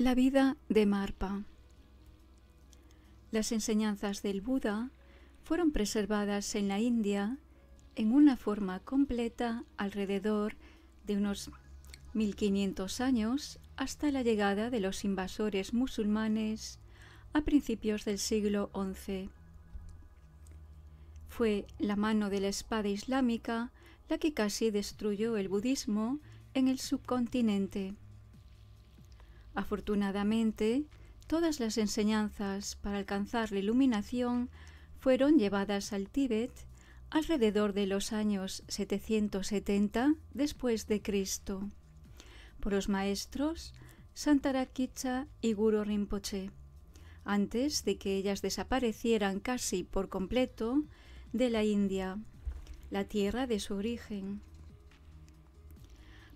La vida de Marpa. Las enseñanzas del Buda fueron preservadas en la India en una forma completa alrededor de unos 1500 años hasta la llegada de los invasores musulmanes a principios del siglo XI. Fue la mano de la espada islámica la que casi destruyó el budismo en el subcontinente. Afortunadamente, todas las enseñanzas para alcanzar la iluminación fueron llevadas al Tíbet alrededor de los años 770 después de Cristo por los maestros Santarakicha y Guru Rinpoche, antes de que ellas desaparecieran casi por completo de la India, la tierra de su origen.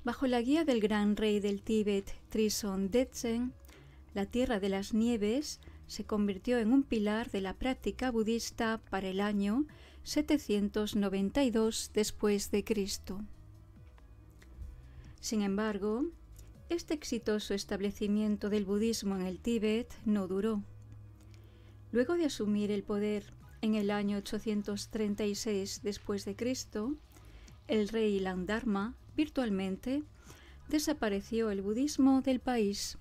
Bajo la guía del gran rey del Tíbet, Trison Detsen, la Tierra de las Nieves se convirtió en un pilar de la práctica budista para el año 792 después de Cristo. Sin embargo, este exitoso establecimiento del budismo en el Tíbet no duró. Luego de asumir el poder en el año 836 después de Cristo, el rey Landharma, virtualmente, desapareció el budismo del país.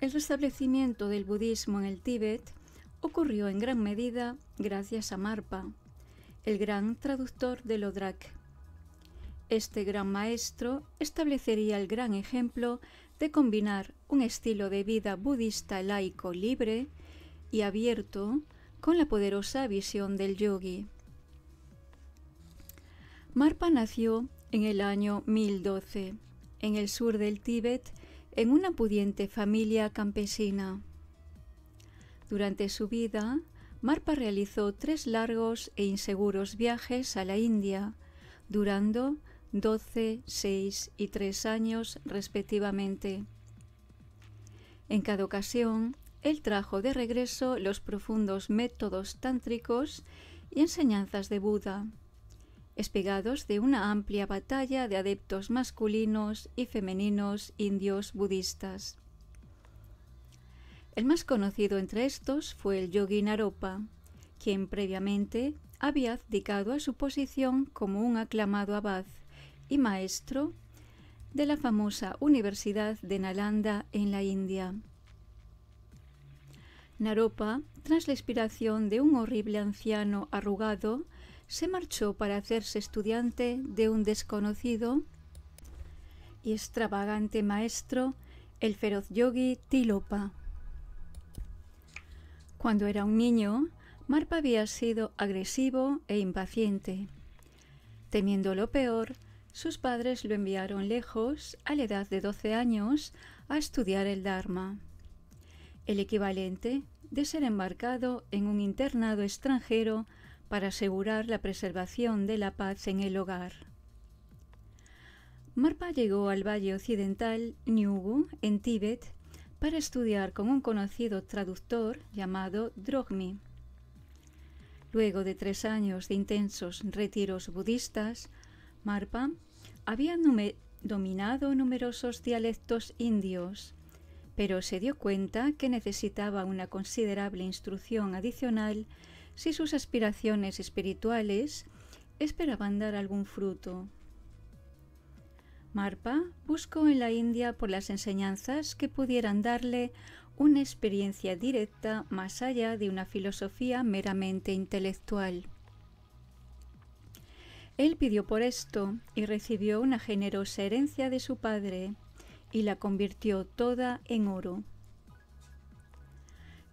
El restablecimiento del budismo en el Tíbet ocurrió en gran medida gracias a Marpa, el gran traductor de Lodrak. Este gran maestro establecería el gran ejemplo de combinar un estilo de vida budista laico libre y abierto con la poderosa visión del yogi. Marpa nació en el año 1012, en el sur del Tíbet, en una pudiente familia campesina. Durante su vida, Marpa realizó tres largos e inseguros viajes a la India, durando 12, 6 y 3 años respectivamente. En cada ocasión, él trajo de regreso los profundos métodos tántricos y enseñanzas de Buda, espegados de una amplia batalla de adeptos masculinos y femeninos indios budistas. El más conocido entre estos fue el yogi Naropa, quien previamente había abdicado a su posición como un aclamado abad y maestro de la famosa Universidad de Nalanda en la India. Naropa, tras la inspiración de un horrible anciano arrugado se marchó para hacerse estudiante de un desconocido y extravagante maestro, el feroz yogi Tilopa. Cuando era un niño, Marpa había sido agresivo e impaciente. Temiendo lo peor, sus padres lo enviaron lejos, a la edad de 12 años, a estudiar el Dharma, el equivalente de ser embarcado en un internado extranjero para asegurar la preservación de la paz en el hogar. Marpa llegó al valle occidental Nyugu, en Tíbet, para estudiar con un conocido traductor llamado Drogmi. Luego de tres años de intensos retiros budistas, Marpa había dominado numerosos dialectos indios, pero se dio cuenta que necesitaba una considerable instrucción adicional si sus aspiraciones espirituales esperaban dar algún fruto. Marpa buscó en la India por las enseñanzas que pudieran darle una experiencia directa más allá de una filosofía meramente intelectual. Él pidió por esto y recibió una generosa herencia de su padre y la convirtió toda en oro.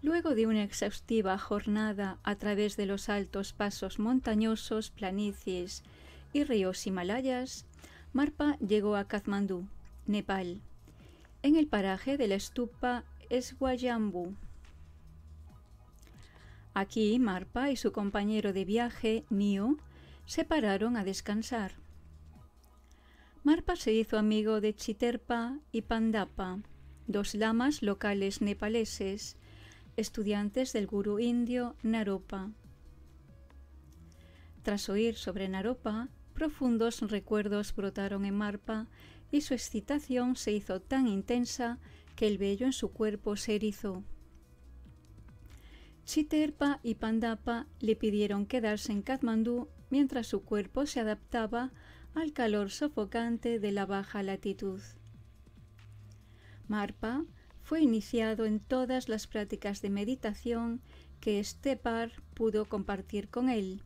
Luego de una exhaustiva jornada a través de los altos pasos montañosos, planicies y ríos Himalayas, Marpa llegó a Kathmandú, Nepal, en el paraje de la estupa Swayambhu. Aquí Marpa y su compañero de viaje, Nio, se pararon a descansar. Marpa se hizo amigo de Chiterpa y Pandapa, dos lamas locales nepaleses, estudiantes del gurú indio Naropa. Tras oír sobre Naropa, profundos recuerdos brotaron en Marpa y su excitación se hizo tan intensa que el vello en su cuerpo se erizó. Chiterpa y Pandapa le pidieron quedarse en Katmandú mientras su cuerpo se adaptaba al calor sofocante de la baja latitud. Marpa fue iniciado en todas las prácticas de meditación que este par pudo compartir con él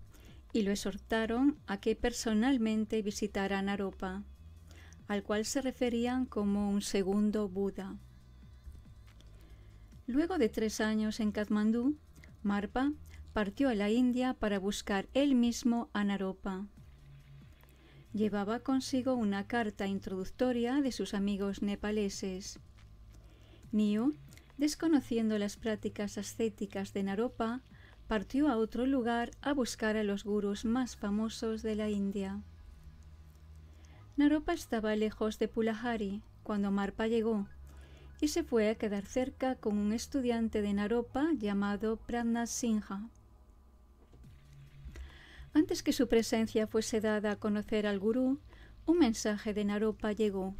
y lo exhortaron a que personalmente visitara a Naropa, al cual se referían como un segundo Buda. Luego de tres años en Kathmandú, Marpa partió a la India para buscar él mismo a Naropa. Llevaba consigo una carta introductoria de sus amigos nepaleses Nio, desconociendo las prácticas ascéticas de Naropa, partió a otro lugar a buscar a los gurús más famosos de la India. Naropa estaba lejos de Pulahari cuando Marpa llegó y se fue a quedar cerca con un estudiante de Naropa llamado Pradna Sinha. Antes que su presencia fuese dada a conocer al gurú, un mensaje de Naropa llegó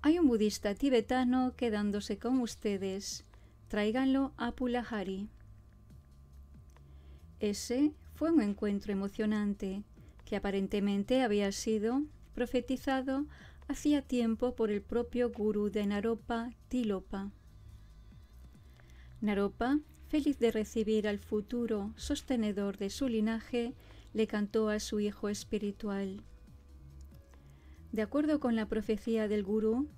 hay un budista tibetano quedándose con ustedes. Tráiganlo a Pulahari. Ese fue un encuentro emocionante que aparentemente había sido profetizado hacía tiempo por el propio gurú de Naropa, Tilopa. Naropa, feliz de recibir al futuro sostenedor de su linaje, le cantó a su hijo espiritual. De acuerdo con la profecía del gurú,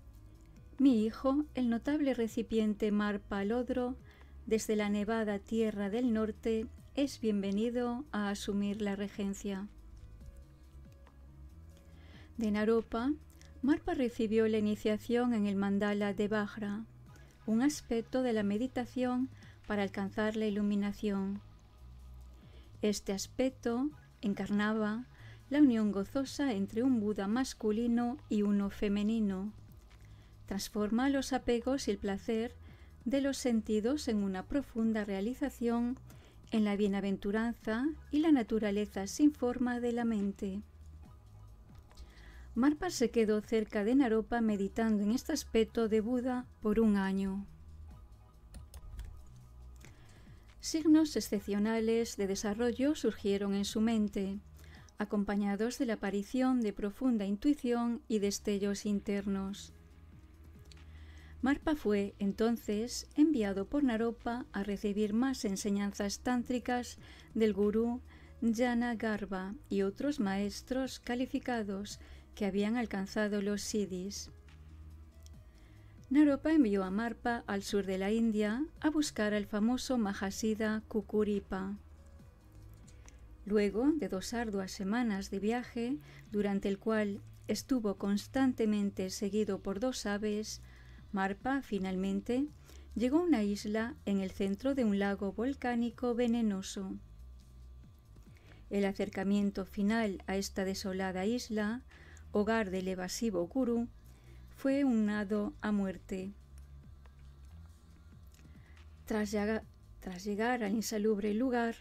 mi hijo, el notable recipiente Mar Palodro, desde la nevada Tierra del Norte, es bienvenido a asumir la regencia. De Naropa, Marpa recibió la iniciación en el mandala de Bajra, un aspecto de la meditación para alcanzar la iluminación. Este aspecto encarnaba la unión gozosa entre un Buda masculino y uno femenino. Transforma los apegos y el placer de los sentidos en una profunda realización en la bienaventuranza y la naturaleza sin forma de la mente. Marpa se quedó cerca de Naropa meditando en este aspecto de Buda por un año. Signos excepcionales de desarrollo surgieron en su mente acompañados de la aparición de profunda intuición y destellos internos. Marpa fue, entonces, enviado por Naropa a recibir más enseñanzas tántricas del gurú Garba y otros maestros calificados que habían alcanzado los siddhis. Naropa envió a Marpa al sur de la India a buscar al famoso Mahasiddha Kukuripa. Luego de dos arduas semanas de viaje, durante el cual estuvo constantemente seguido por dos aves, Marpa finalmente llegó a una isla en el centro de un lago volcánico venenoso. El acercamiento final a esta desolada isla, hogar del evasivo gurú, fue un nado a muerte. Tras, tras llegar al insalubre lugar,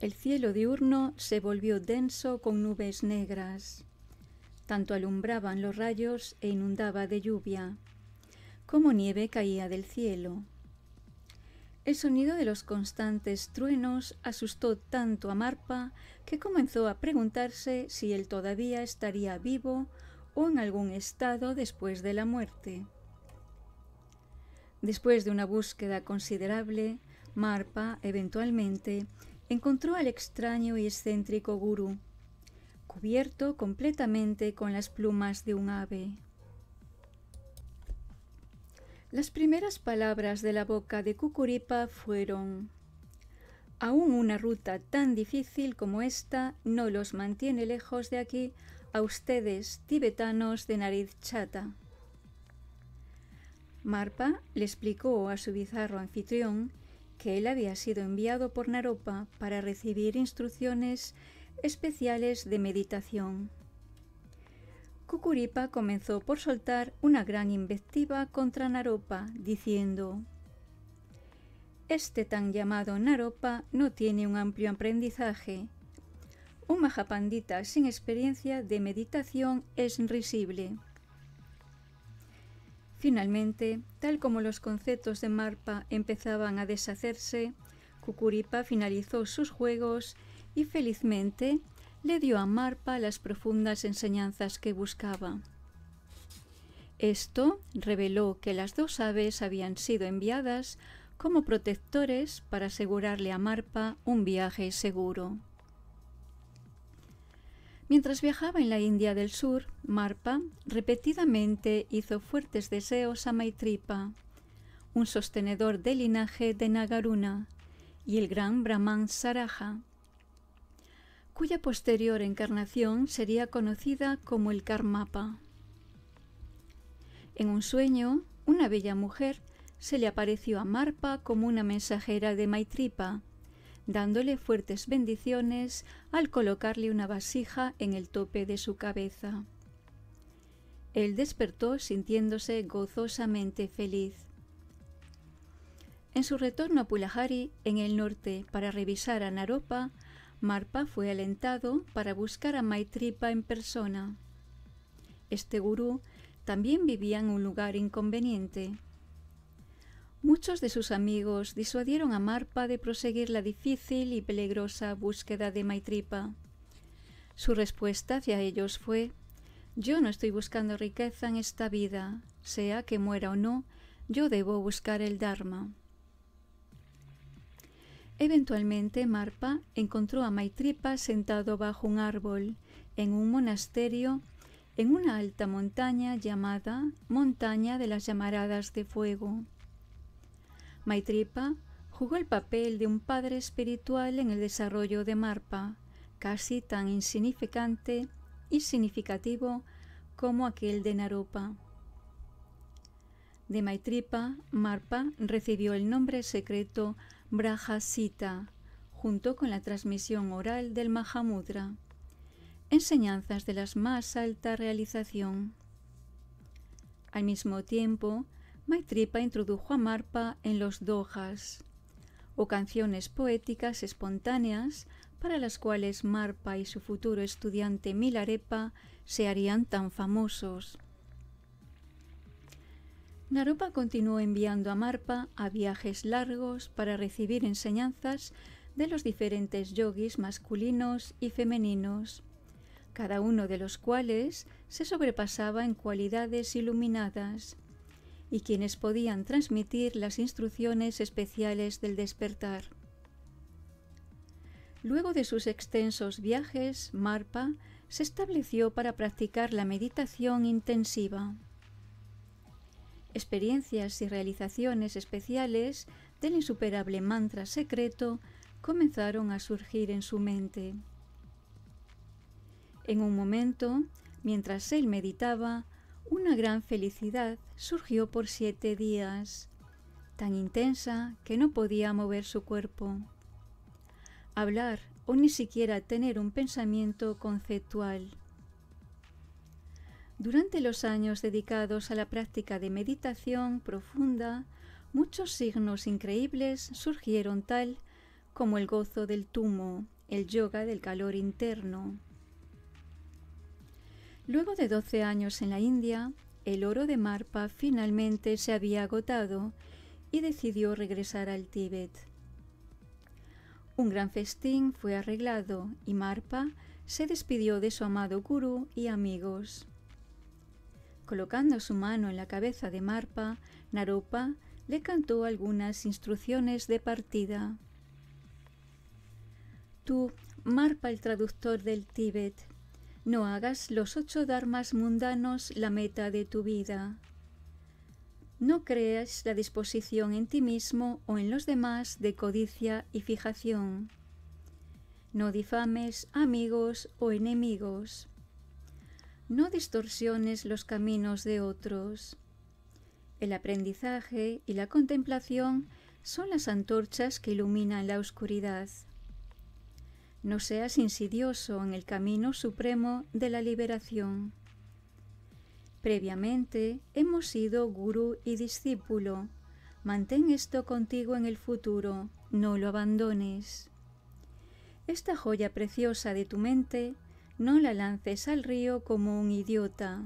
el cielo diurno se volvió denso con nubes negras. Tanto alumbraban los rayos e inundaba de lluvia. Como nieve caía del cielo. El sonido de los constantes truenos asustó tanto a Marpa que comenzó a preguntarse si él todavía estaría vivo o en algún estado después de la muerte. Después de una búsqueda considerable, Marpa eventualmente encontró al extraño y excéntrico gurú, cubierto completamente con las plumas de un ave. Las primeras palabras de la boca de Cucuripa fueron Aún una ruta tan difícil como esta no los mantiene lejos de aquí a ustedes, tibetanos de nariz chata. Marpa le explicó a su bizarro anfitrión que él había sido enviado por Naropa para recibir instrucciones especiales de meditación. Cucuripa comenzó por soltar una gran invectiva contra Naropa, diciendo Este tan llamado Naropa no tiene un amplio aprendizaje. Un majapandita sin experiencia de meditación es risible. Finalmente, tal como los conceptos de Marpa empezaban a deshacerse, Cucuripa finalizó sus juegos y felizmente le dio a Marpa las profundas enseñanzas que buscaba. Esto reveló que las dos aves habían sido enviadas como protectores para asegurarle a Marpa un viaje seguro. Mientras viajaba en la India del Sur, Marpa repetidamente hizo fuertes deseos a Maitripa, un sostenedor del linaje de Nagaruna, y el gran Brahman Saraja, cuya posterior encarnación sería conocida como el Karmapa. En un sueño, una bella mujer se le apareció a Marpa como una mensajera de Maitripa, dándole fuertes bendiciones al colocarle una vasija en el tope de su cabeza. Él despertó sintiéndose gozosamente feliz. En su retorno a Pulahari, en el norte, para revisar a Naropa, Marpa fue alentado para buscar a Maitripa en persona. Este gurú también vivía en un lugar inconveniente. Muchos de sus amigos disuadieron a Marpa de proseguir la difícil y peligrosa búsqueda de Maitripa. Su respuesta hacia ellos fue Yo no estoy buscando riqueza en esta vida, sea que muera o no, yo debo buscar el Dharma. Eventualmente Marpa encontró a Maitripa sentado bajo un árbol, en un monasterio, en una alta montaña llamada Montaña de las Llamaradas de Fuego. Maitripa jugó el papel de un padre espiritual en el desarrollo de Marpa, casi tan insignificante y significativo como aquel de Naropa. De Maitripa, Marpa recibió el nombre secreto Brahasita, junto con la transmisión oral del Mahamudra, enseñanzas de la más alta realización. Al mismo tiempo, Maitripa introdujo a Marpa en los dojas, o canciones poéticas espontáneas para las cuales Marpa y su futuro estudiante Milarepa se harían tan famosos. Naropa continuó enviando a Marpa a viajes largos para recibir enseñanzas de los diferentes yogis masculinos y femeninos, cada uno de los cuales se sobrepasaba en cualidades iluminadas y quienes podían transmitir las instrucciones especiales del despertar. Luego de sus extensos viajes, Marpa se estableció para practicar la meditación intensiva. Experiencias y realizaciones especiales del insuperable mantra secreto comenzaron a surgir en su mente. En un momento, mientras él meditaba, una gran felicidad surgió por siete días, tan intensa que no podía mover su cuerpo. Hablar o ni siquiera tener un pensamiento conceptual. Durante los años dedicados a la práctica de meditación profunda, muchos signos increíbles surgieron tal como el gozo del tumo, el yoga del calor interno, Luego de 12 años en la India, el oro de Marpa finalmente se había agotado y decidió regresar al Tíbet. Un gran festín fue arreglado y Marpa se despidió de su amado gurú y amigos. Colocando su mano en la cabeza de Marpa, Naropa le cantó algunas instrucciones de partida. Tú, Marpa el traductor del Tíbet, no hagas los ocho dharmas mundanos la meta de tu vida. No creas la disposición en ti mismo o en los demás de codicia y fijación. No difames amigos o enemigos. No distorsiones los caminos de otros. El aprendizaje y la contemplación son las antorchas que iluminan la oscuridad. No seas insidioso en el camino supremo de la liberación. Previamente hemos sido gurú y discípulo. Mantén esto contigo en el futuro, no lo abandones. Esta joya preciosa de tu mente no la lances al río como un idiota.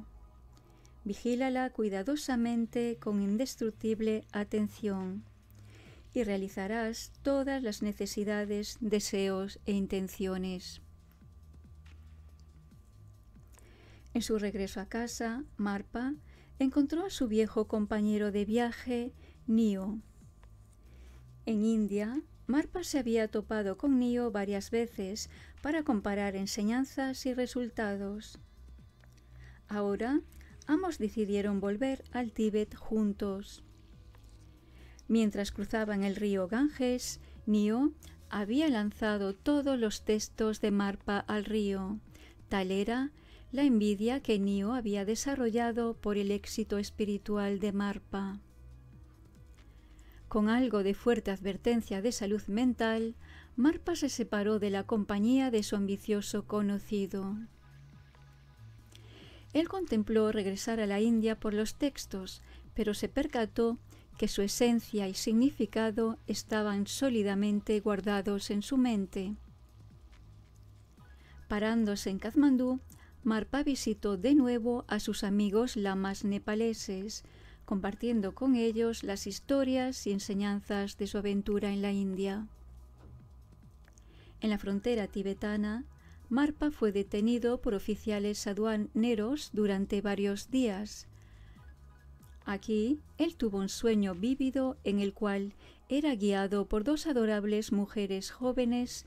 Vigílala cuidadosamente con indestructible atención y realizarás todas las necesidades, deseos e intenciones. En su regreso a casa, Marpa encontró a su viejo compañero de viaje, Nio. En India, Marpa se había topado con Nio varias veces para comparar enseñanzas y resultados. Ahora, ambos decidieron volver al Tíbet juntos. Mientras cruzaban el río Ganges, Nio había lanzado todos los textos de Marpa al río. Tal era la envidia que Nio había desarrollado por el éxito espiritual de Marpa. Con algo de fuerte advertencia de salud mental, Marpa se separó de la compañía de su ambicioso conocido. Él contempló regresar a la India por los textos, pero se percató que su esencia y significado estaban sólidamente guardados en su mente. Parándose en Kazmandú, Marpa visitó de nuevo a sus amigos lamas nepaleses, compartiendo con ellos las historias y enseñanzas de su aventura en la India. En la frontera tibetana, Marpa fue detenido por oficiales aduaneros durante varios días Aquí, él tuvo un sueño vívido en el cual era guiado por dos adorables mujeres jóvenes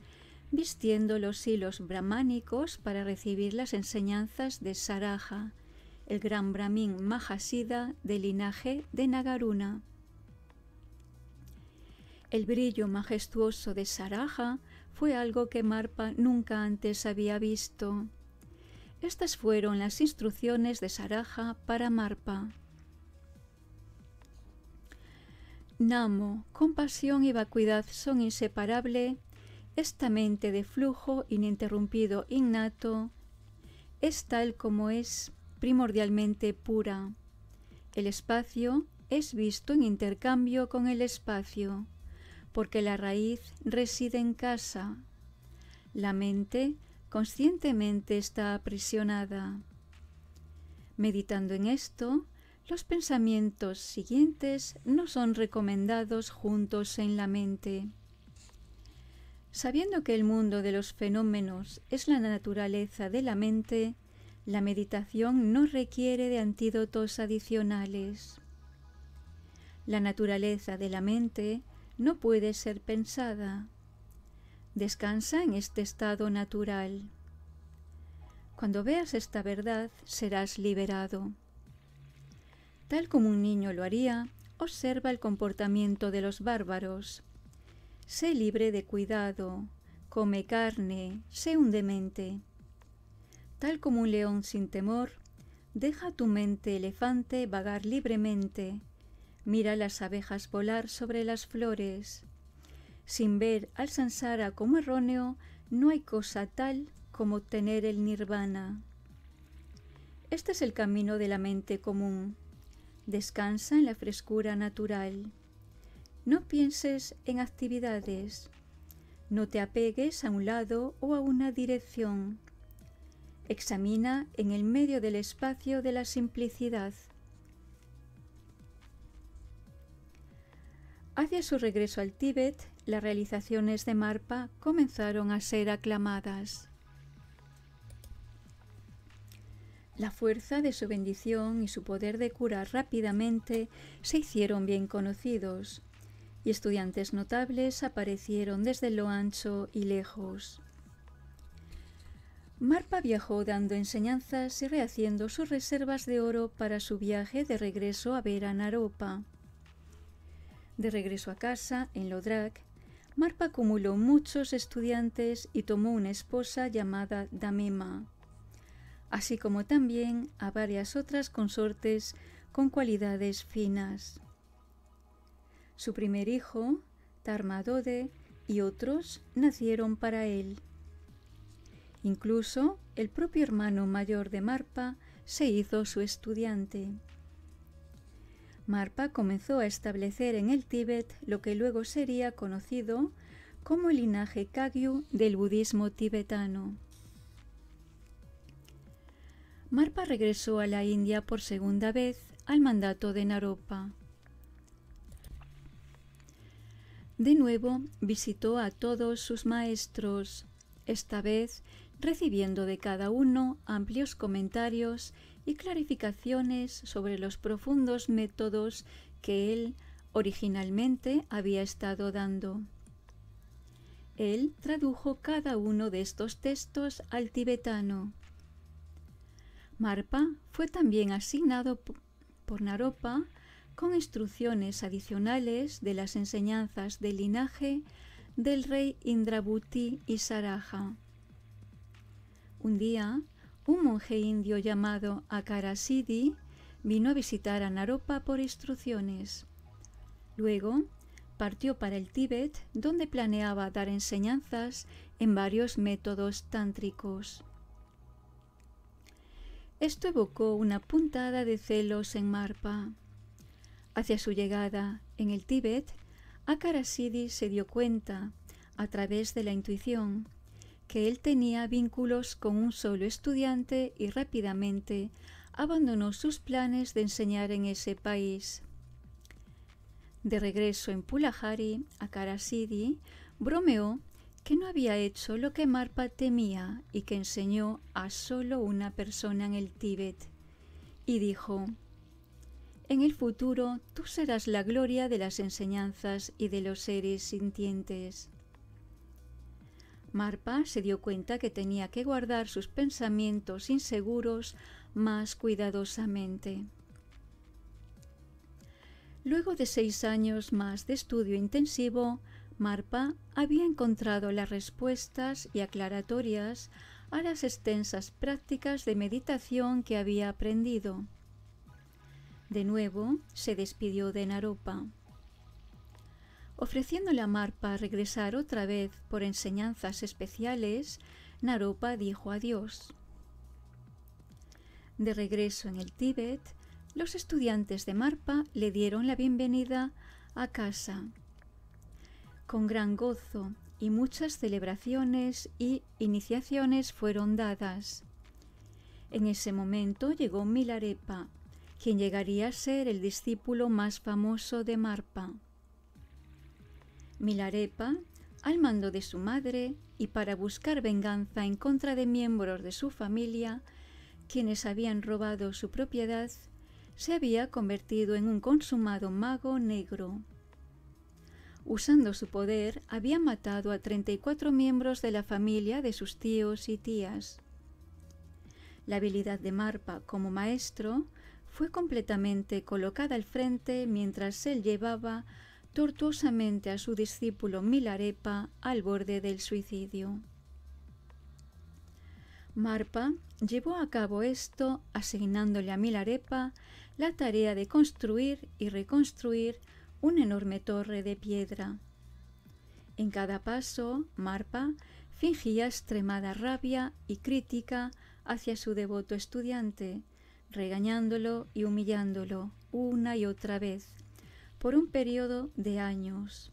vistiendo los hilos brahmánicos para recibir las enseñanzas de Saraja, el gran brahmin Mahasida del linaje de Nagaruna. El brillo majestuoso de Saraja fue algo que Marpa nunca antes había visto. Estas fueron las instrucciones de Saraja para Marpa. Namo, compasión y vacuidad son inseparables, esta mente de flujo ininterrumpido innato es tal como es primordialmente pura. El espacio es visto en intercambio con el espacio, porque la raíz reside en casa. La mente conscientemente está aprisionada. Meditando en esto, los pensamientos siguientes no son recomendados juntos en la mente. Sabiendo que el mundo de los fenómenos es la naturaleza de la mente, la meditación no requiere de antídotos adicionales. La naturaleza de la mente no puede ser pensada. Descansa en este estado natural. Cuando veas esta verdad serás liberado. Tal como un niño lo haría, observa el comportamiento de los bárbaros. Sé libre de cuidado, come carne, sé un demente. Tal como un león sin temor, deja tu mente elefante vagar libremente, mira las abejas volar sobre las flores. Sin ver al sansara como erróneo, no hay cosa tal como tener el nirvana. Este es el camino de la mente común Descansa en la frescura natural. No pienses en actividades. No te apegues a un lado o a una dirección. Examina en el medio del espacio de la simplicidad. Hacia su regreso al Tíbet, las realizaciones de Marpa comenzaron a ser aclamadas. La fuerza de su bendición y su poder de curar rápidamente se hicieron bien conocidos, y estudiantes notables aparecieron desde lo ancho y lejos. Marpa viajó dando enseñanzas y rehaciendo sus reservas de oro para su viaje de regreso a ver a Naropa. De regreso a casa, en Lodrak, Marpa acumuló muchos estudiantes y tomó una esposa llamada Damema así como también a varias otras consortes con cualidades finas. Su primer hijo, Tarmadode, y otros nacieron para él. Incluso el propio hermano mayor de Marpa se hizo su estudiante. Marpa comenzó a establecer en el Tíbet lo que luego sería conocido como el linaje Kagyu del budismo tibetano. Marpa regresó a la India por segunda vez al mandato de Naropa. De nuevo visitó a todos sus maestros, esta vez recibiendo de cada uno amplios comentarios y clarificaciones sobre los profundos métodos que él originalmente había estado dando. Él tradujo cada uno de estos textos al tibetano. Marpa fue también asignado por Naropa con instrucciones adicionales de las enseñanzas del linaje del rey Indrabuti y Saraja. Un día, un monje indio llamado Akarasidi vino a visitar a Naropa por instrucciones. Luego, partió para el Tíbet, donde planeaba dar enseñanzas en varios métodos tántricos. Esto evocó una puntada de celos en Marpa. Hacia su llegada en el Tíbet, Akarasidi se dio cuenta, a través de la intuición, que él tenía vínculos con un solo estudiante y rápidamente abandonó sus planes de enseñar en ese país. De regreso en Pulahari, Akarasidi bromeó que no había hecho lo que Marpa temía y que enseñó a solo una persona en el Tíbet, y dijo, En el futuro tú serás la gloria de las enseñanzas y de los seres sintientes. Marpa se dio cuenta que tenía que guardar sus pensamientos inseguros más cuidadosamente. Luego de seis años más de estudio intensivo, Marpa había encontrado las respuestas y aclaratorias a las extensas prácticas de meditación que había aprendido. De nuevo se despidió de Naropa. Ofreciéndole a Marpa regresar otra vez por enseñanzas especiales, Naropa dijo adiós. De regreso en el Tíbet, los estudiantes de Marpa le dieron la bienvenida a casa con gran gozo y muchas celebraciones y iniciaciones fueron dadas. En ese momento llegó Milarepa, quien llegaría a ser el discípulo más famoso de Marpa. Milarepa, al mando de su madre y para buscar venganza en contra de miembros de su familia, quienes habían robado su propiedad, se había convertido en un consumado mago negro usando su poder, había matado a 34 miembros de la familia de sus tíos y tías. La habilidad de Marpa como maestro fue completamente colocada al frente mientras él llevaba tortuosamente a su discípulo Milarepa al borde del suicidio. Marpa llevó a cabo esto asignándole a Milarepa la tarea de construir y reconstruir una enorme torre de piedra. En cada paso, Marpa fingía extremada rabia y crítica hacia su devoto estudiante, regañándolo y humillándolo una y otra vez, por un periodo de años,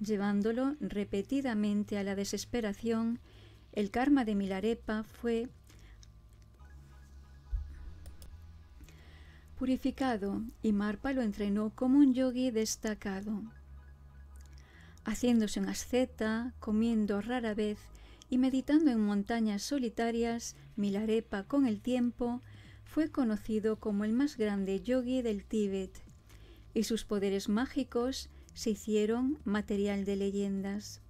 llevándolo repetidamente a la desesperación el karma de Milarepa fue purificado y Marpa lo entrenó como un yogi destacado, haciéndose un asceta, comiendo rara vez y meditando en montañas solitarias, Milarepa con el tiempo fue conocido como el más grande yogi del Tíbet y sus poderes mágicos se hicieron material de leyendas.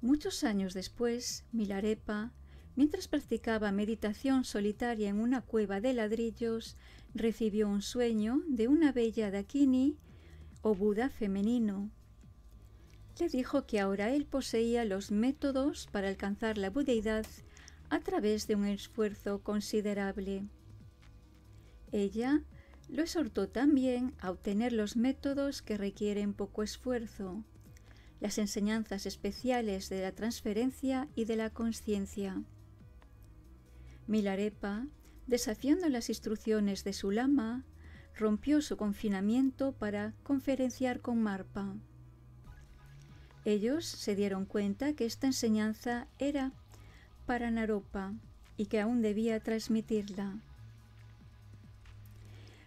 Muchos años después, Milarepa Mientras practicaba meditación solitaria en una cueva de ladrillos, recibió un sueño de una bella Dakini o Buda femenino. Le dijo que ahora él poseía los métodos para alcanzar la budeidad a través de un esfuerzo considerable. Ella lo exhortó también a obtener los métodos que requieren poco esfuerzo, las enseñanzas especiales de la transferencia y de la conciencia. Milarepa, desafiando las instrucciones de su lama, rompió su confinamiento para conferenciar con Marpa. Ellos se dieron cuenta que esta enseñanza era para Naropa y que aún debía transmitirla.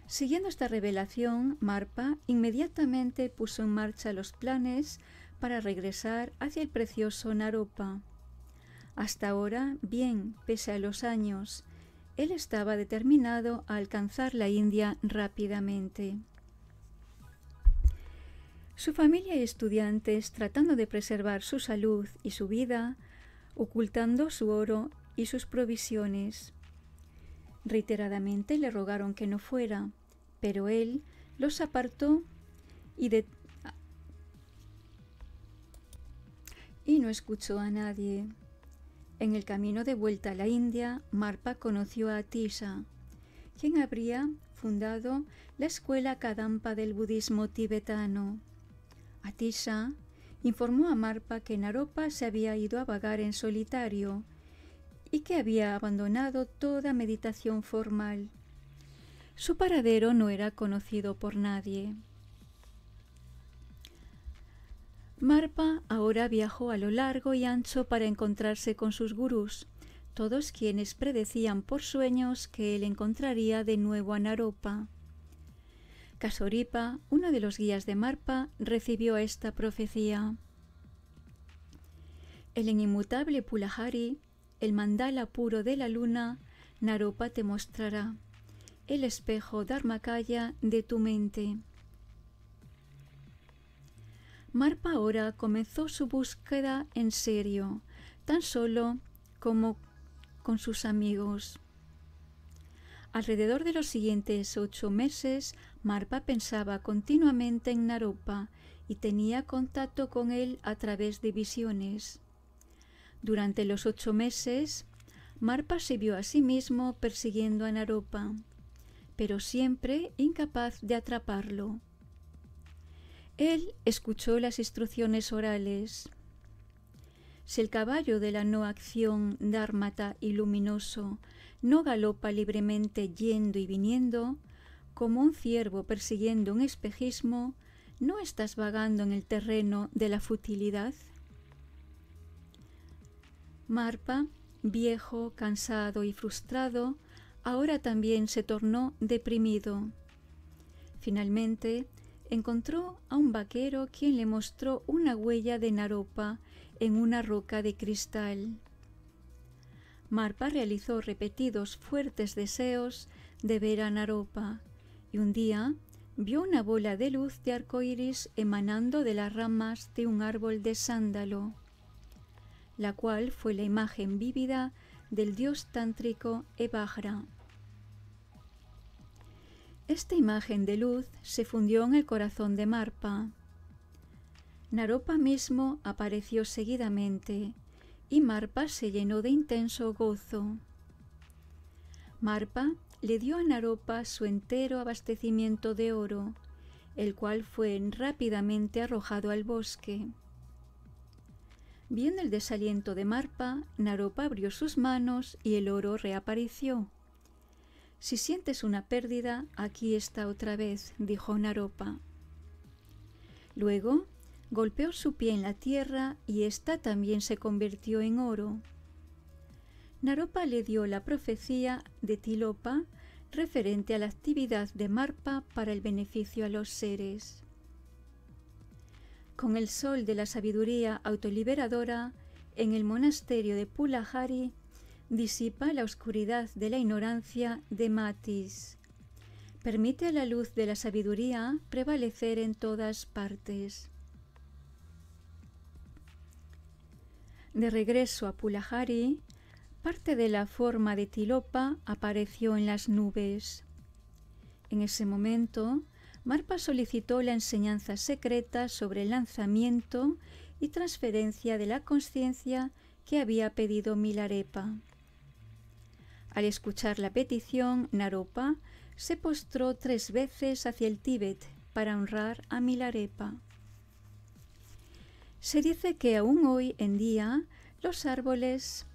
Siguiendo esta revelación, Marpa inmediatamente puso en marcha los planes para regresar hacia el precioso Naropa hasta ahora, bien, pese a los años, él estaba determinado a alcanzar la India rápidamente. Su familia y estudiantes, tratando de preservar su salud y su vida, ocultando su oro y sus provisiones. Reiteradamente le rogaron que no fuera, pero él los apartó y, no escuchó a nadie. En el camino de vuelta a la India, Marpa conoció a Atisha, quien habría fundado la escuela Kadampa del budismo tibetano. Atisha informó a Marpa que Naropa se había ido a vagar en solitario y que había abandonado toda meditación formal. Su paradero no era conocido por nadie. Marpa ahora viajó a lo largo y ancho para encontrarse con sus gurús, todos quienes predecían por sueños que él encontraría de nuevo a Naropa. Kasoripa, uno de los guías de Marpa, recibió esta profecía. El inmutable Pulahari, el mandala puro de la luna, Naropa te mostrará el espejo Dharmakaya de tu mente. Marpa ahora comenzó su búsqueda en serio, tan solo como con sus amigos. Alrededor de los siguientes ocho meses, Marpa pensaba continuamente en Naropa y tenía contacto con él a través de visiones. Durante los ocho meses, Marpa se vio a sí mismo persiguiendo a Naropa, pero siempre incapaz de atraparlo. Él escuchó las instrucciones orales. Si el caballo de la no acción dármata y luminoso no galopa libremente yendo y viniendo, como un ciervo persiguiendo un espejismo, ¿no estás vagando en el terreno de la futilidad? Marpa, viejo, cansado y frustrado, ahora también se tornó deprimido. Finalmente, encontró a un vaquero quien le mostró una huella de naropa en una roca de cristal. Marpa realizó repetidos fuertes deseos de ver a Naropa y un día vio una bola de luz de arco iris emanando de las ramas de un árbol de sándalo, la cual fue la imagen vívida del dios tántrico Evahra. Esta imagen de luz se fundió en el corazón de Marpa. Naropa mismo apareció seguidamente y Marpa se llenó de intenso gozo. Marpa le dio a Naropa su entero abastecimiento de oro, el cual fue rápidamente arrojado al bosque. Viendo el desaliento de Marpa, Naropa abrió sus manos y el oro reapareció. Si sientes una pérdida, aquí está otra vez, dijo Naropa. Luego golpeó su pie en la tierra y ésta también se convirtió en oro. Naropa le dio la profecía de Tilopa referente a la actividad de Marpa para el beneficio a los seres. Con el sol de la sabiduría autoliberadora, en el monasterio de Pulahari disipa la oscuridad de la ignorancia de Matis. Permite a la luz de la sabiduría prevalecer en todas partes. De regreso a Pulahari, parte de la forma de Tilopa apareció en las nubes. En ese momento, Marpa solicitó la enseñanza secreta sobre el lanzamiento y transferencia de la conciencia que había pedido Milarepa. Al escuchar la petición, Naropa se postró tres veces hacia el Tíbet para honrar a Milarepa. Se dice que aún hoy en día los árboles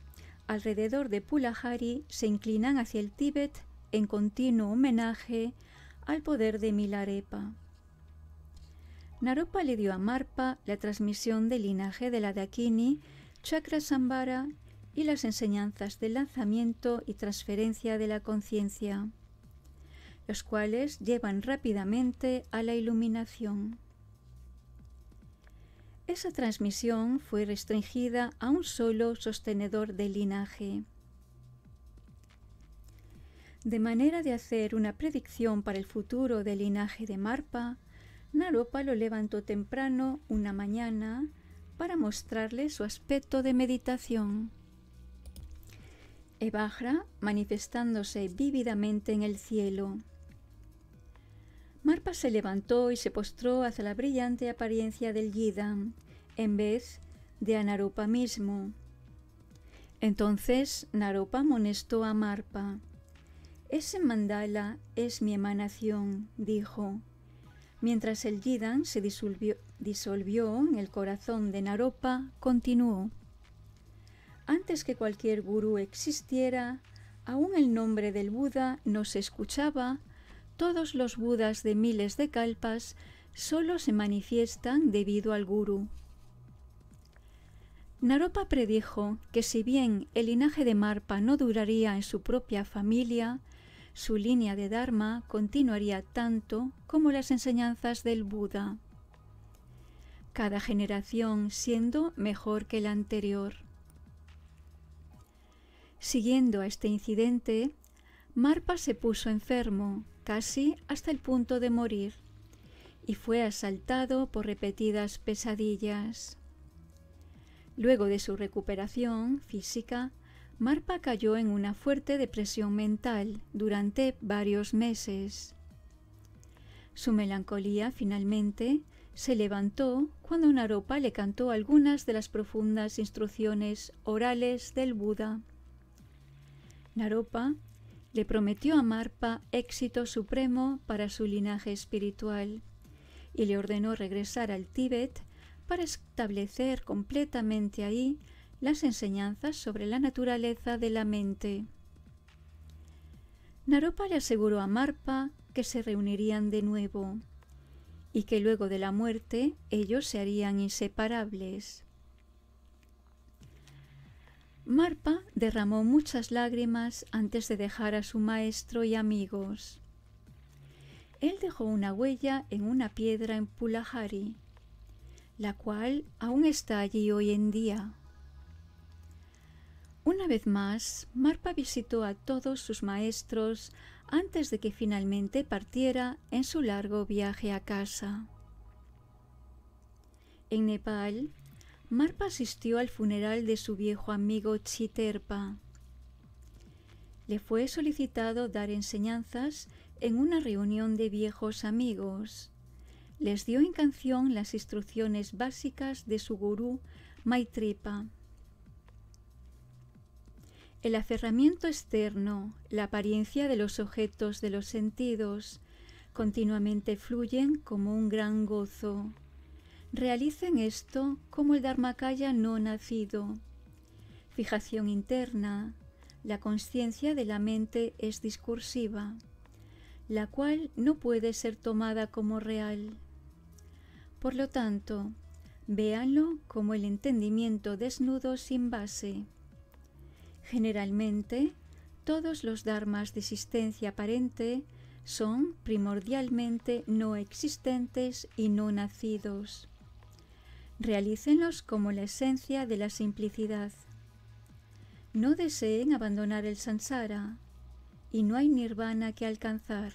alrededor de Pulahari se inclinan hacia el Tíbet en continuo homenaje al poder de Milarepa. Naropa le dio a Marpa la transmisión del linaje de la Dakini, Sambara y las enseñanzas del lanzamiento y transferencia de la conciencia, los cuales llevan rápidamente a la iluminación. Esa transmisión fue restringida a un solo sostenedor del linaje. De manera de hacer una predicción para el futuro del linaje de Marpa, Naropa lo levantó temprano una mañana para mostrarle su aspecto de meditación. Evahra manifestándose vívidamente en el cielo. Marpa se levantó y se postró hacia la brillante apariencia del Yidam, en vez de a Naropa mismo. Entonces Naropa amonestó a Marpa. Ese mandala es mi emanación, dijo. Mientras el Yidan se disolvió en el corazón de Naropa, continuó. Antes que cualquier gurú existiera, aún el nombre del Buda no se escuchaba, todos los Budas de miles de kalpas solo se manifiestan debido al gurú. Naropa predijo que si bien el linaje de Marpa no duraría en su propia familia, su línea de Dharma continuaría tanto como las enseñanzas del Buda, cada generación siendo mejor que la anterior. Siguiendo a este incidente, Marpa se puso enfermo, casi hasta el punto de morir, y fue asaltado por repetidas pesadillas. Luego de su recuperación física, Marpa cayó en una fuerte depresión mental durante varios meses. Su melancolía finalmente se levantó cuando Naropa le cantó algunas de las profundas instrucciones orales del Buda. Naropa le prometió a Marpa éxito supremo para su linaje espiritual y le ordenó regresar al Tíbet para establecer completamente ahí las enseñanzas sobre la naturaleza de la mente. Naropa le aseguró a Marpa que se reunirían de nuevo y que luego de la muerte ellos se harían inseparables. Marpa derramó muchas lágrimas antes de dejar a su maestro y amigos. Él dejó una huella en una piedra en Pulahari, la cual aún está allí hoy en día. Una vez más, Marpa visitó a todos sus maestros antes de que finalmente partiera en su largo viaje a casa. En Nepal, Marpa asistió al funeral de su viejo amigo Chiterpa. Le fue solicitado dar enseñanzas en una reunión de viejos amigos. Les dio en canción las instrucciones básicas de su gurú Maitripa. El aferramiento externo, la apariencia de los objetos de los sentidos, continuamente fluyen como un gran gozo realicen esto como el Dharmakaya no nacido. Fijación interna, la conciencia de la mente es discursiva, la cual no puede ser tomada como real. Por lo tanto, véanlo como el entendimiento desnudo sin base. Generalmente, todos los dharmas de existencia aparente son primordialmente no existentes y no nacidos realícenlos como la esencia de la simplicidad. No deseen abandonar el sansara, y no hay nirvana que alcanzar.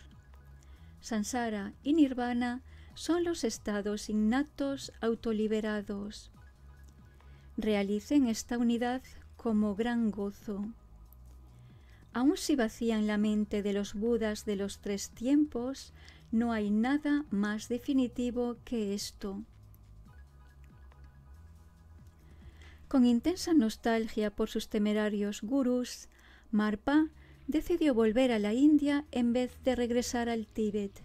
Sansara y nirvana son los estados innatos autoliberados. Realicen esta unidad como gran gozo. Aun si vacían la mente de los Budas de los tres tiempos, no hay nada más definitivo que esto. Con intensa nostalgia por sus temerarios gurús, Marpa decidió volver a la India en vez de regresar al Tíbet.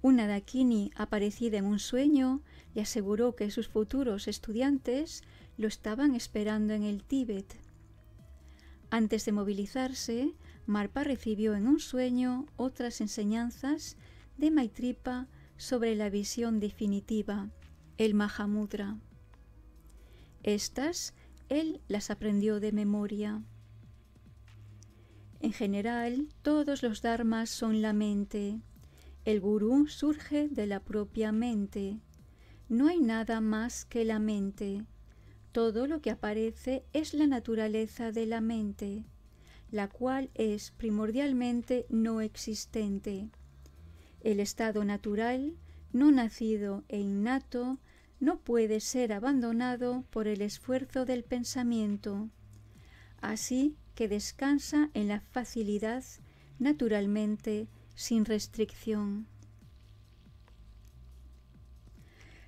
Una Dakini aparecida en un sueño le aseguró que sus futuros estudiantes lo estaban esperando en el Tíbet. Antes de movilizarse, Marpa recibió en un sueño otras enseñanzas de Maitripa sobre la visión definitiva, el Mahamudra. Estas él las aprendió de memoria. En general, todos los dharmas son la mente. El gurú surge de la propia mente. No hay nada más que la mente. Todo lo que aparece es la naturaleza de la mente, la cual es primordialmente no existente. El estado natural, no nacido e innato no puede ser abandonado por el esfuerzo del pensamiento, así que descansa en la facilidad naturalmente sin restricción.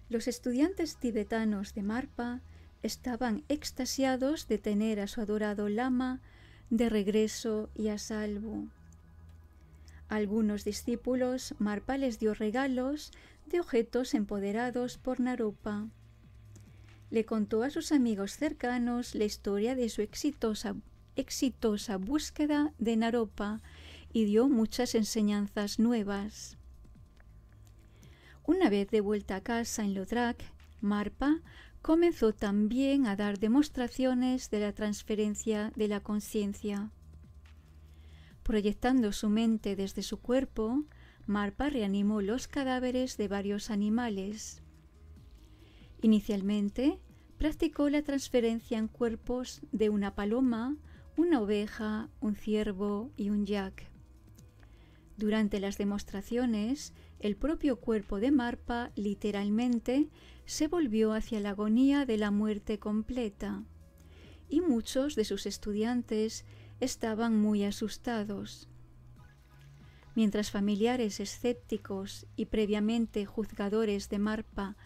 Los estudiantes tibetanos de Marpa estaban extasiados de tener a su adorado lama de regreso y a salvo. algunos discípulos Marpa les dio regalos de objetos empoderados por Naropa. Le contó a sus amigos cercanos la historia de su exitosa, exitosa búsqueda de Naropa y dio muchas enseñanzas nuevas. Una vez de vuelta a casa en Lodrak, Marpa comenzó también a dar demostraciones de la transferencia de la conciencia. Proyectando su mente desde su cuerpo, Marpa reanimó los cadáveres de varios animales. Inicialmente, practicó la transferencia en cuerpos de una paloma, una oveja, un ciervo y un yak. Durante las demostraciones, el propio cuerpo de Marpa literalmente se volvió hacia la agonía de la muerte completa, y muchos de sus estudiantes estaban muy asustados mientras familiares escépticos y previamente juzgadores de Marpa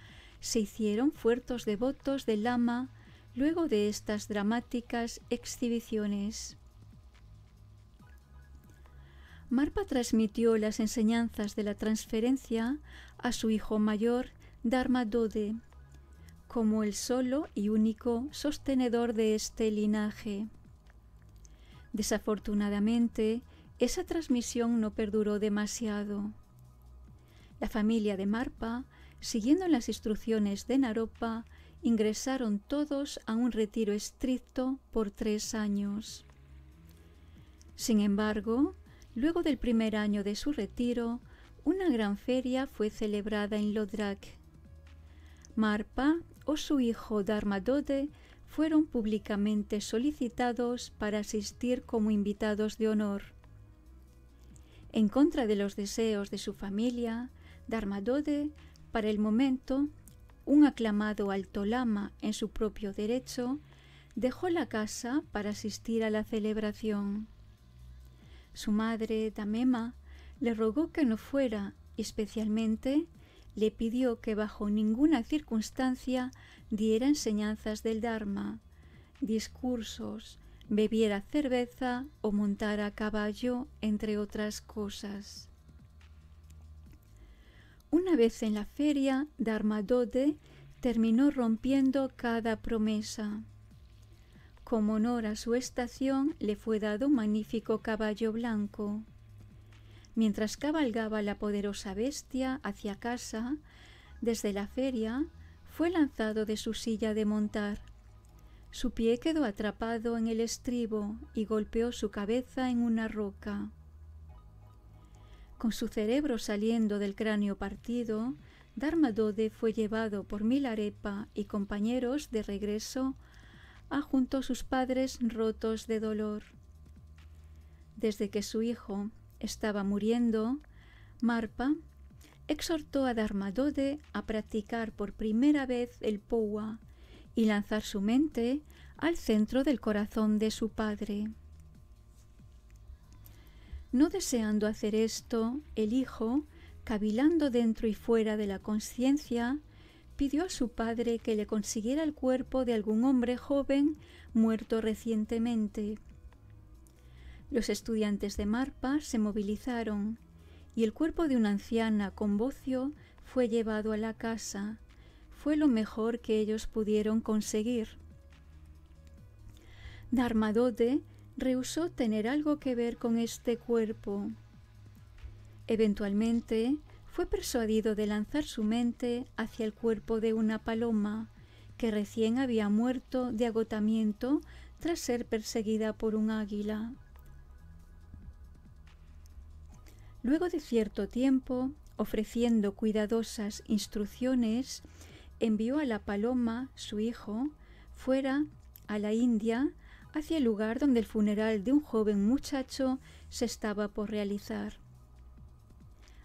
se hicieron fuertes devotos del lama luego de estas dramáticas exhibiciones. Marpa transmitió las enseñanzas de la transferencia a su hijo mayor, Dharma Dode, como el solo y único sostenedor de este linaje. Desafortunadamente, esa transmisión no perduró demasiado. La familia de Marpa, siguiendo las instrucciones de Naropa, ingresaron todos a un retiro estricto por tres años. Sin embargo, luego del primer año de su retiro, una gran feria fue celebrada en Lodrak. Marpa o su hijo Dode fueron públicamente solicitados para asistir como invitados de honor en contra de los deseos de su familia, Dharmadode, para el momento, un aclamado alto lama en su propio derecho, dejó la casa para asistir a la celebración. Su madre, Damema, le rogó que no fuera y especialmente le pidió que bajo ninguna circunstancia diera enseñanzas del Dharma, discursos, bebiera cerveza o montara caballo, entre otras cosas. Una vez en la feria, Darmadode terminó rompiendo cada promesa. Como honor a su estación le fue dado un magnífico caballo blanco. Mientras cabalgaba la poderosa bestia hacia casa, desde la feria, fue lanzado de su silla de montar su pie quedó atrapado en el estribo y golpeó su cabeza en una roca. Con su cerebro saliendo del cráneo partido, Dharmadode fue llevado por Milarepa y compañeros de regreso a junto a sus padres rotos de dolor. Desde que su hijo estaba muriendo, Marpa exhortó a Dharmadode a practicar por primera vez el Powa y lanzar su mente al centro del corazón de su Padre. No deseando hacer esto, el Hijo, cavilando dentro y fuera de la conciencia, pidió a su padre que le consiguiera el cuerpo de algún hombre joven muerto recientemente. Los estudiantes de Marpa se movilizaron y el cuerpo de una anciana con bocio fue llevado a la casa, fue lo mejor que ellos pudieron conseguir. Dharmadote rehusó tener algo que ver con este cuerpo. Eventualmente fue persuadido de lanzar su mente hacia el cuerpo de una paloma, que recién había muerto de agotamiento tras ser perseguida por un águila. Luego de cierto tiempo, ofreciendo cuidadosas instrucciones, envió a la paloma, su hijo, fuera a la India, hacia el lugar donde el funeral de un joven muchacho se estaba por realizar.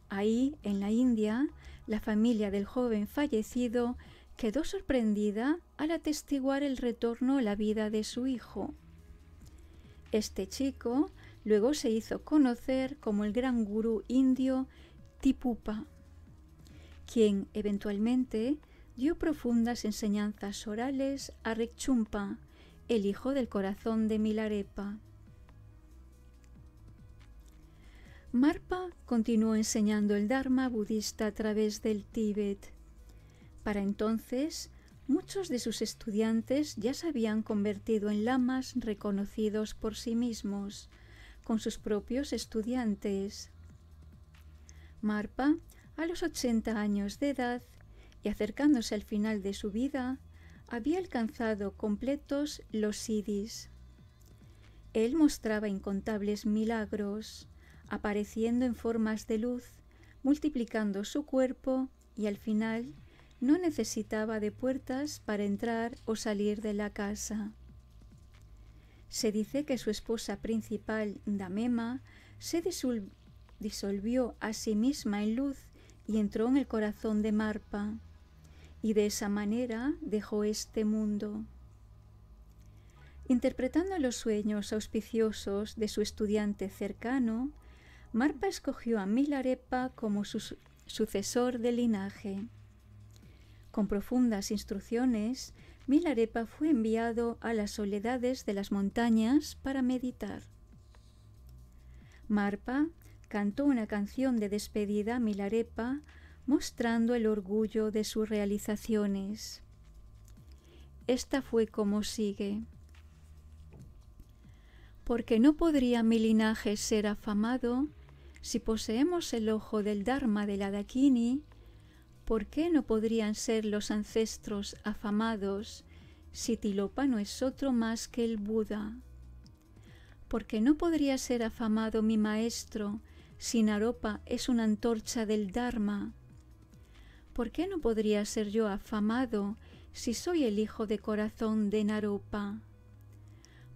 Ahí, en la India, la familia del joven fallecido quedó sorprendida al atestiguar el retorno a la vida de su hijo. Este chico luego se hizo conocer como el gran gurú indio Tipupa, quien eventualmente dio profundas enseñanzas orales a Rechumpa el hijo del corazón de Milarepa. Marpa continuó enseñando el Dharma budista a través del Tíbet. Para entonces, muchos de sus estudiantes ya se habían convertido en lamas reconocidos por sí mismos, con sus propios estudiantes. Marpa, a los 80 años de edad, y acercándose al final de su vida, había alcanzado completos los sidis. Él mostraba incontables milagros, apareciendo en formas de luz, multiplicando su cuerpo y al final no necesitaba de puertas para entrar o salir de la casa. Se dice que su esposa principal, Damema, se disolvió a sí misma en luz y entró en el corazón de Marpa y de esa manera dejó este mundo. Interpretando los sueños auspiciosos de su estudiante cercano, Marpa escogió a Milarepa como su sucesor de linaje. Con profundas instrucciones, Milarepa fue enviado a las soledades de las montañas para meditar. Marpa cantó una canción de despedida a Milarepa mostrando el orgullo de sus realizaciones. Esta fue como sigue. Porque no podría mi linaje ser afamado si poseemos el ojo del Dharma de la Dakini, ¿por qué no podrían ser los ancestros afamados si Tilopa no es otro más que el Buda? Porque no podría ser afamado mi maestro si Naropa es una antorcha del Dharma? ¿por qué no podría ser yo afamado si soy el hijo de corazón de Naropa?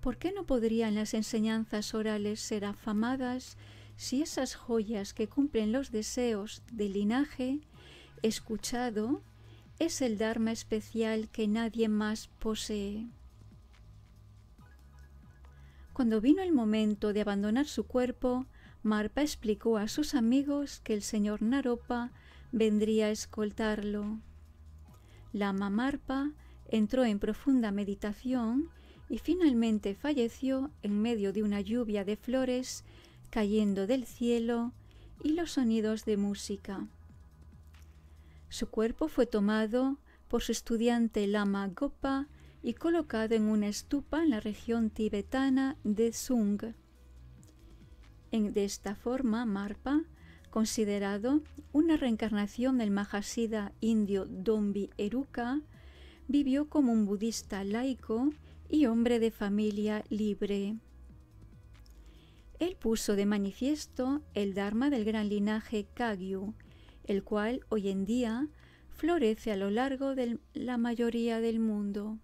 ¿Por qué no podrían las enseñanzas orales ser afamadas si esas joyas que cumplen los deseos del linaje, escuchado, es el Dharma especial que nadie más posee? Cuando vino el momento de abandonar su cuerpo, Marpa explicó a sus amigos que el señor Naropa vendría a escoltarlo. La Marpa entró en profunda meditación y finalmente falleció en medio de una lluvia de flores cayendo del cielo y los sonidos de música. Su cuerpo fue tomado por su estudiante Lama Gopa y colocado en una estupa en la región tibetana de Sung. En, de esta forma, Marpa considerado una reencarnación del Mahasida indio Dombi Eruka, vivió como un budista laico y hombre de familia libre. Él puso de manifiesto el Dharma del gran linaje Kagyu, el cual hoy en día florece a lo largo de la mayoría del mundo.